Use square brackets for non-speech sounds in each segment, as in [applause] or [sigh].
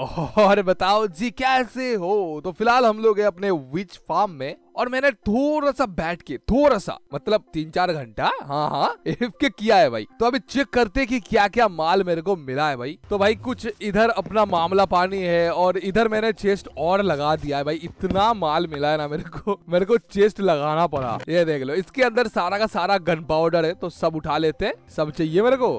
और बताओ जी कैसे हो तो फिलहाल हम लोग हैं अपने विच फार्म में और मैंने थोड़ा सा बैठ के थोड़ा सा मतलब तीन चार घंटा हाँ हाँ [laughs] के किया है भाई तो अभी चेक करते कि क्या क्या माल मेरे को मिला है भाई तो भाई कुछ इधर अपना मामला पानी है और इधर मैंने चेस्ट और लगा दिया है भाई इतना माल मिला है ना मेरे को [laughs] मेरे को चेस्ट लगाना पड़ा ये देख लो इसके अंदर सारा का सारा गन पाउडर है तो सब उठा लेते हैं सब चाहिए मेरे को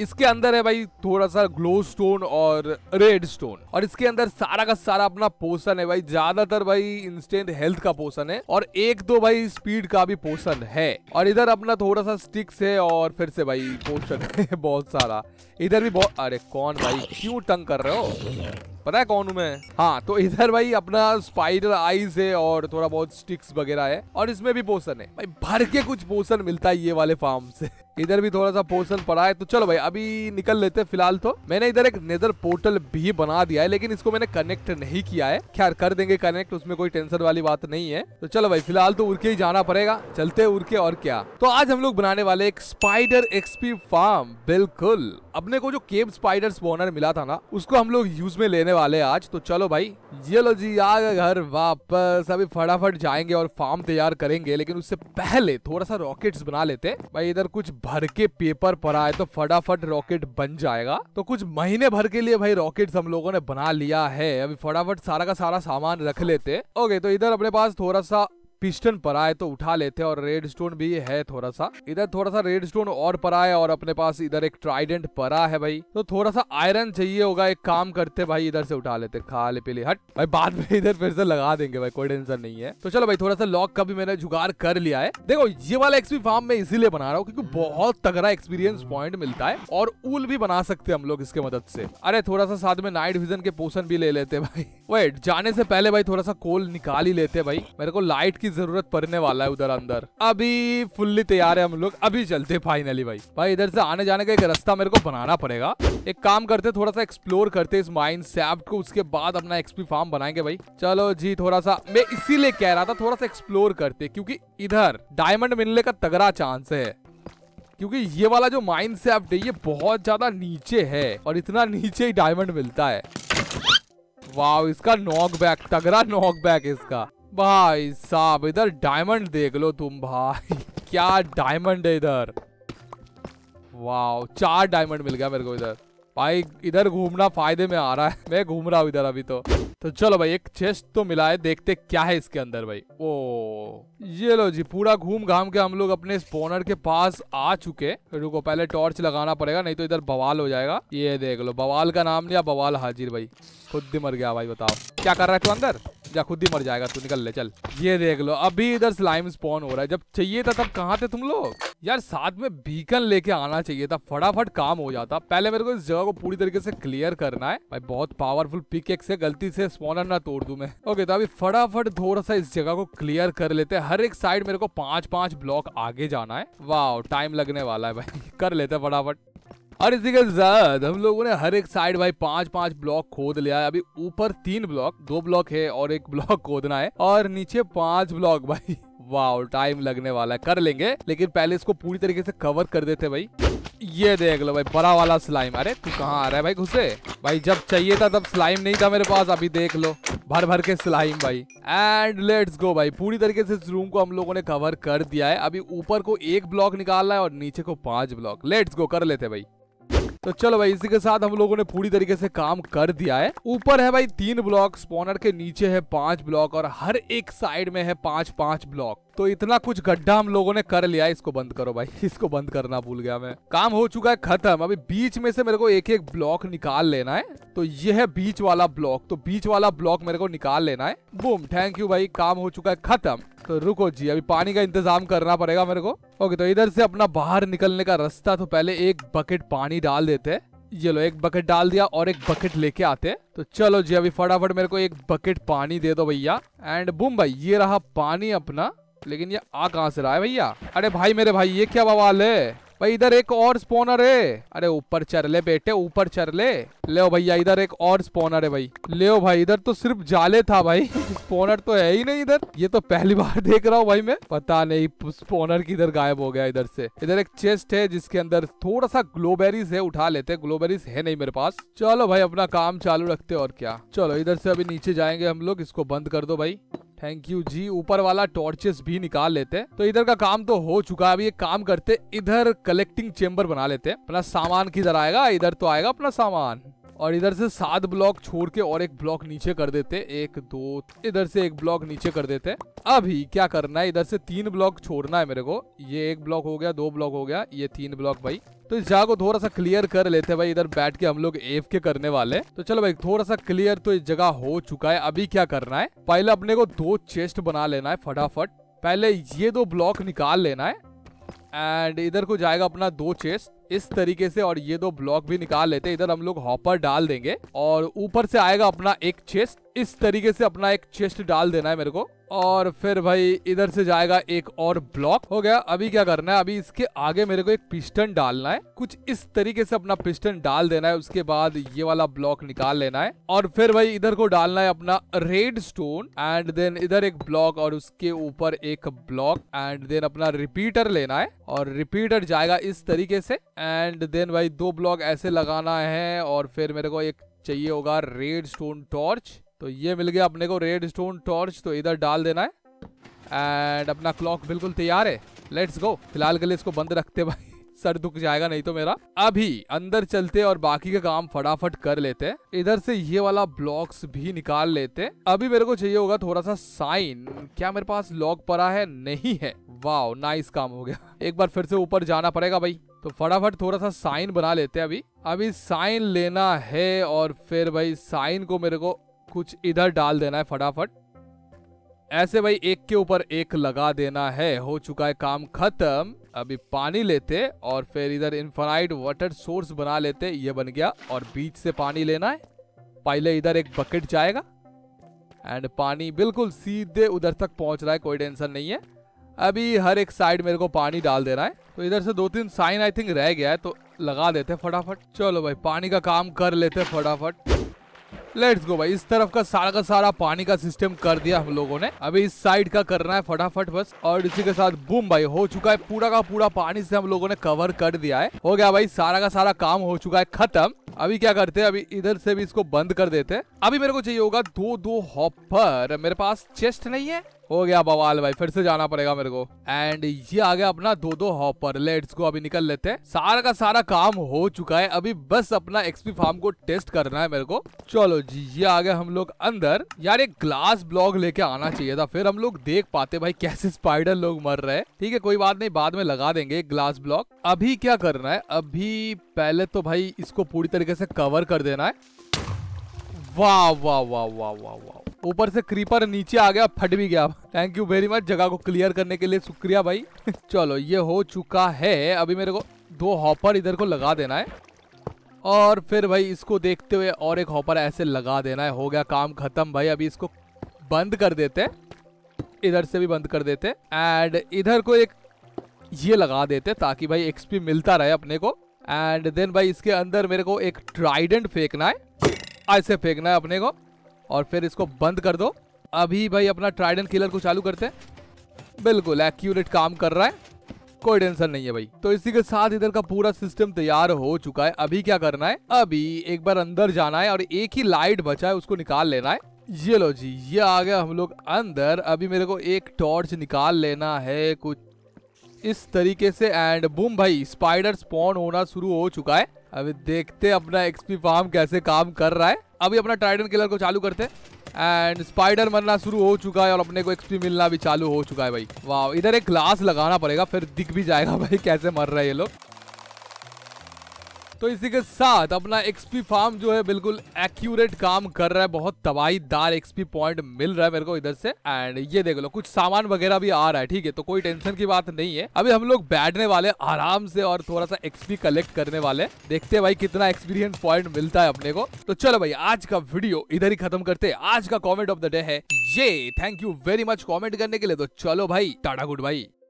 इसके अंदर है भाई थोड़ा सा ग्लो स्टोन और रेड स्टोन और इसके अंदर सारा का सारा अपना पोषण है भाई ज्यादातर भाई इंस्टेंट हेल्थ का पोषण है और एक दो भाई स्पीड का भी पोषण है और इधर अपना थोड़ा सा स्टिक्स है और फिर से भाई पोषण [laughs] है बहुत सारा इधर भी बहुत अरे कौन भाई क्यों तंग कर रहे हो पता है कौन हूं मैं हाँ तो इधर भाई अपना स्पाइडर आईज है और थोड़ा बहुत स्टिक्स वगैरह है और इसमें भी पोषण है भाई भर के कुछ पोषण मिलता है ये वाले फार्म से इधर भी थोड़ा सा पोर्सन पड़ा है तो चलो भाई अभी निकल लेते हैं फिलहाल तो मैंने इधर एक नेदर पोर्टल भी बना दिया है लेकिन इसको मैंने कनेक्ट नहीं किया है खैर कर देंगे कनेक्ट उसमें कोई टेंशन वाली बात नहीं है तो चलो भाई फिलहाल तो उड़के ही जाना पड़ेगा चलते उड़के और क्या तो आज हम लोग बनाने वाले एक स्पाइडर एक्सपी फार्म बिल्कुल अपने को जो केब स्पाइडर स्पॉनर मिला था ना उसको हम लोग यूज में लेने वाले आज तो चलो भाई ये लो जी आ गए घर वापस अभी फटाफट जाएंगे और फार्म तैयार करेंगे लेकिन उससे पहले थोड़ा सा रॉकेट्स बना लेते भाई इधर कुछ भर के पेपर पड़ा है तो फटाफट रॉकेट बन जाएगा तो कुछ महीने भर के लिए भाई रॉकेट हम लोगों ने बना लिया है अभी फटाफट सारा का सारा सामान रख लेते ओके तो इधर अपने पास थोड़ा सा पिस्टन पर आए तो उठा लेते और रेड स्टोन भी है थोड़ा सा इधर थोड़ा सा रेड स्टोन और पर आए और अपने पास इधर एक ट्राइडेंट परा है भाई तो थोड़ा सा आयरन चाहिए होगा एक काम करते भाई इधर से उठा लेते खा ले पीले हट भाई बाद में इधर फिर से लगा देंगे भाई कोई टेंशन नहीं है तो चलो भाई थोड़ा सा लॉक का भी मैंने जुगाड़ कर लिया है देखो ये वाला एक्सपी फार्म में इसीलिए बना रहा हूँ क्योंकि बहुत तगड़ा एक्सपीरियंस पॉइंट मिलता है और उल भी बना सकते हम लोग इसके मदद से अरे थोड़ा सा साथ में नाइट विजन के पोषण भी ले लेते भाई वेट [laughs] जाने से पहले भाई थोड़ा सा कोल निकाल ही लेते भाई मेरे को लाइट की की जरूरत पड़ने वाला है उधर अंदर अभी फुल्ली तैयार है हम लोग अभी चलते फाइनली भाई भाई इधर से आने जाने का एक रास्ता मेरे को बनाना पड़ेगा एक काम करते थोड़ा सा एक्सप्लोर करते इस माइंड सेफ्ट को उसके बाद अपना एक्सपी फार्म बनाएंगे भाई चलो जी थोड़ा सा मैं इसीलिए कह रहा था थोड़ा सा एक्सप्लोर करते क्योंकि इधर डायमंड मिलने का तगड़ा चांस है क्योंकि ये वाला जो माइंड सेफ्ट है ये बहुत ज्यादा नीचे है और इतना नीचे ही डायमंड मिलता है वाह इसका नॉक बैक तगड़ा नॉक बैक इसका भाई साहब इधर डायमंड देख लो तुम भाई [laughs] क्या डायमंड है इधर वाह चार डायमंड मिल गया मेरे को इधर भाई इधर घूमना फायदे में आ रहा है [laughs] मैं घूम रहा हूँ इधर अभी तो तो चलो भाई एक चेस्ट तो मिला है देखते क्या है इसके अंदर भाई ओ ये लो जी पूरा घूम घाम के हम लोग अपने स्पोनर के पास आ चुके रुको पहले टॉर्च लगाना पड़ेगा नहीं तो इधर बवाल हो जाएगा ये देख लो बवाल का नाम लिया बवाल हाजिर भाई खुद ही मर गया भाई बताओ क्या कर रहा है तू अंदर जा खुद ही मर जाएगा तू निकल ले चल ये देख लो अभी इधर स्लाइम स्पॉन हो रहा है जब चाहिए था तब कहाँ थे तुम लोग यार साथ में बीकन लेके आना चाहिए था फटाफट काम हो जाता पहले मेरे को इस जगह को पूरी तरीके से क्लियर करना है भाई बहुत पावरफुल पिक एक से गलती से स्पॉनर ना तोड़ दू मैं ओके तो अभी फटाफट थोड़ा सा इस जगह को क्लियर कर लेते हैं हर एक साइड मेरे को पांच पांच ब्लॉक आगे जाना है वाह टाइम लगने वाला है भाई [laughs] कर लेते फटाफट और इसी के साथ हम लोगों ने हर एक साइड भाई पांच पांच ब्लॉक खोद लिया है अभी ऊपर तीन ब्लॉक दो ब्लॉक है और एक ब्लॉक [laughs] खोदना है और नीचे पांच ब्लॉक भाई वाह टाइम लगने वाला है कर लेंगे लेकिन पहले इसको पूरी तरीके से कवर कर देते भाई ये देख लो भाई बड़ा वाला स्लाइम अरे तू कहाँ आ रहा है भाई घुसे भाई जब चाहिए था तब स्लाइम नहीं था मेरे पास अभी देख लो भर भर के स्लाइम भाई एंड लेट्स गो भाई पूरी तरीके से इस रूम को हम लोगों ने कवर कर दिया है अभी ऊपर को एक ब्लॉक निकालना है और नीचे को पांच ब्लॉक लेट्स गो कर लेते भाई तो चलो भाई इसी के साथ हम लोगों ने पूरी तरीके से काम कर दिया है ऊपर है भाई तीन ब्लॉक स्पॉनर के नीचे है पांच ब्लॉक और हर एक साइड में है पांच पांच ब्लॉक तो इतना कुछ गड्ढा हम लोगों ने कर लिया इसको बंद करो भाई [laughs] इसको बंद करना भूल गया मैं काम हो चुका है खत्म अभी बीच में से मेरे को एक एक ब्लॉक निकाल लेना है तो ये है बीच वाला ब्लॉक तो बीच वाला ब्लॉक मेरे को निकाल लेना है बूम थैंक यू भाई काम हो चुका है खत्म तो रुको जी अभी पानी का इंतजाम करना पड़ेगा मेरे को ओके तो इधर से अपना बाहर निकलने का रास्ता तो पहले एक बकेट पानी डाल देते ये लो एक बकेट डाल दिया और एक बकेट लेके आते तो चलो जी अभी फटाफट मेरे को एक बकेट पानी दे दो भैया एंड बुम भाई ये रहा पानी अपना लेकिन ये आ कहाँ से रहा है भैया अरे भाई मेरे भाई ये क्या बवाल है भाई इधर एक और स्पोनर है अरे ऊपर चर ले बेटे ऊपर चर ले ले भैया इधर एक और स्पोनर है भाई ले भाई इधर तो सिर्फ जाले था भाई स्पोनर तो है ही नहीं इधर ये तो पहली बार [laughs] देख रहा हूँ भाई मैं पता नहीं की किधर गायब हो गया इधर से इधर एक चेस्ट है जिसके अंदर थोड़ा सा ग्लोबेरीज है उठा लेते ग्लोबेरीज है नहीं मेरे पास चलो भाई अपना काम चालू रखते और क्या चलो इधर से अभी नीचे जाएंगे हम लोग इसको बंद कर दो भाई थैंक यू जी ऊपर वाला टॉर्चेस भी निकाल लेते तो इधर का काम तो हो चुका है अभी एक काम करते इधर कलेक्टिंग चेम्बर बना लेते अपना सामान किधर आएगा इधर तो आएगा अपना सामान और इधर से सात ब्लॉक छोड़ के और एक ब्लॉक नीचे कर देते एक दो इधर से एक ब्लॉक नीचे कर देते अभी क्या करना है इधर से तीन ब्लॉक छोड़ना है मेरे को ये एक ब्लॉक हो गया दो ब्लॉक हो गया ये तीन ब्लॉक भाई तो इस जगह को थोड़ा सा क्लियर कर लेते हैं भाई इधर बैठ के हम लोग एफ के करने वाले तो चलो भाई थोड़ा सा क्लियर तो इस जगह हो चुका है अभी क्या करना है पहले अपने को दो चेस्ट बना लेना है फटाफट पहले ये दो ब्लॉक निकाल लेना है एंड इधर को जाएगा अपना दो चेस्ट इस तरीके से और ये दो ब्लॉक भी निकाल लेते हैं इधर हम लोग हॉपर डाल देंगे और ऊपर से आएगा अपना एक चेस्ट इस तरीके से अपना एक चेस्ट डाल देना है मेरे को और फिर भाई इधर से जाएगा एक और ब्लॉक हो गया अभी क्या करना है अभी इसके आगे मेरे को एक पिस्टन डालना है कुछ इस तरीके से अपना पिस्टन डाल देना है उसके बाद ये वाला ब्लॉक निकाल लेना है और फिर भाई इधर को डालना है अपना रेड स्टोन एंड देन इधर एक ब्लॉक और उसके ऊपर एक ब्लॉक एंड देन अपना रिपीटर लेना है और रिपीटर जाएगा इस तरीके से एंड देन भाई दो ब्लॉक ऐसे लगाना है और फिर मेरे को एक चाहिए होगा रेड स्टोन टॉर्च तो ये मिल गया अपने को रेड स्टोन टॉर्च तो इधर डाल देना है एंड अपना क्लॉक बिल्कुल तैयार है लेट्स गो फिलहाल के लिए इसको बंद रखते भाई [laughs] सर दुख जाएगा नहीं तो मेरा अभी अंदर चलते और बाकी का काम फटाफट कर लेते इधर से ये वाला ब्लॉक्स भी निकाल लेते अभी मेरे को चाहिए होगा थोड़ा सा साइन क्या मेरे पास लॉक पड़ा है नहीं है वाह नाइस काम हो गया [laughs] एक बार फिर से ऊपर जाना पड़ेगा भाई तो फटाफट थोड़ा सा साइन बना लेते अभी अभी साइन लेना है और फिर भाई साइन को मेरे को कुछ इधर डाल देना है फटाफट ऐसे भाई एक के ऊपर एक लगा देना है हो चुका है काम खत्म अभी पानी लेते और फिर इधर इन्फाइट वाटर सोर्स बना लेते ये बन गया और बीच से पानी लेना है पहले इधर एक बकेट जाएगा एंड पानी बिल्कुल सीधे उधर तक पहुंच रहा है कोई टेंशन नहीं है अभी हर एक साइड मेरे को पानी डाल देना है तो इधर से दो तीन साइन आई थिंक रह गया है तो लगा देते फटाफट चलो भाई पानी का काम कर लेते फटाफट लेट्स गो भाई इस तरफ का सारा का सारा पानी का सिस्टम कर दिया हम लोगों ने अभी इस साइड का करना है फटाफट बस और इसी के साथ बूम भाई हो चुका है पूरा का पूरा पानी से हम लोगों ने कवर कर दिया है हो गया भाई सारा का सारा काम हो चुका है खत्म अभी क्या करते हैं अभी इधर से भी इसको बंद कर देते हैं अभी मेरे को चाहिए होगा दो दो हॉपर मेरे पास चेस्ट नहीं है हो गया बवाल भाई फिर से जाना पड़ेगा मेरे को एंड ये आ गया अपना दो दो हॉपर लेट्स को अभी निकल लेते हैं सारा का सारा काम हो चुका है अभी बस अपना एक्सपी फार्म को टेस्ट करना है मेरे को चलो जी ये आ गए हम लोग अंदर यार एक ग्लास ब्लॉक लेके आना चाहिए था फिर हम लोग देख पाते भाई कैसे स्पाइडर लोग मर रहे हैं ठीक है कोई बात नहीं बाद में लगा देंगे ग्लास ब्लॉक अभी क्या करना है अभी पहले तो भाई इसको पूरी तरीके से कवर कर देना है वाह वाह वाह वाह वाह वाह ऊपर से क्रीपर नीचे आ गया फट भी गया थैंक यू वेरी मच जगह को क्लियर करने के लिए शुक्रिया भाई [laughs] चलो ये हो चुका है अभी मेरे को दो हॉपर इधर को लगा देना है और फिर भाई इसको देखते हुए और एक हॉपर ऐसे लगा देना है हो गया काम खत्म भाई अभी इसको बंद कर देते इधर से भी बंद कर देते एंड इधर को एक ये लगा देते ताकि भाई एक्सपी मिलता रहे अपने को एंड देन भाई इसके अंदर मेरे को एक ट्राइडेंट फेंकना है ऐसे फेंकना है अपने को और फिर इसको बंद कर दो अभी भाई अपना ट्राइडन किलर को चालू करते हैं बिल्कुल एक्यूरेट काम कर रहा है कोई टेंशन नहीं है भाई तो इसी के साथ इधर का पूरा सिस्टम तैयार हो चुका है अभी क्या करना है अभी एक बार अंदर जाना है और एक ही लाइट बचा है उसको निकाल लेना है ये लो जी ये आ गया हम लोग अंदर अभी मेरे को एक टॉर्च निकाल लेना है कुछ इस तरीके से एंड बूम भाई स्पाइडर स्पॉन होना शुरू हो चुका है अभी देखते अपना एक्सपी फार्म कैसे काम कर रहा है अभी अपना ट्राइडन किलर को चालू करते एंड स्पाइडर मरना शुरू हो चुका है और अपने को एक्सपी मिलना भी चालू हो चुका है भाई वाह इधर एक ग्लास लगाना पड़ेगा फिर दिख भी जाएगा [laughs] भाई कैसे मर रहे हैं ये लोग तो इसी के साथ अपना एक्सपी फार्म जो है बिल्कुल एक्यूरेट काम कर रहा है बहुत तबाहीदार एक्सपी पॉइंट मिल रहा है मेरे को इधर से एंड ये देख लो कुछ सामान वगैरह भी आ रहा है ठीक है तो कोई टेंशन की बात नहीं है अभी हम लोग बैठने वाले आराम से और थोड़ा सा एक्सपी कलेक्ट करने वाले देखते हैं भाई कितना एक्सपीरियंस पॉइंट मिलता है अपने को तो चलो भाई आज का वीडियो इधर ही खत्म करते है आज का कॉमेंट ऑफ द डे है ये thank you very much comment करने के लिए तो चलो भाई टाटा गुड भाई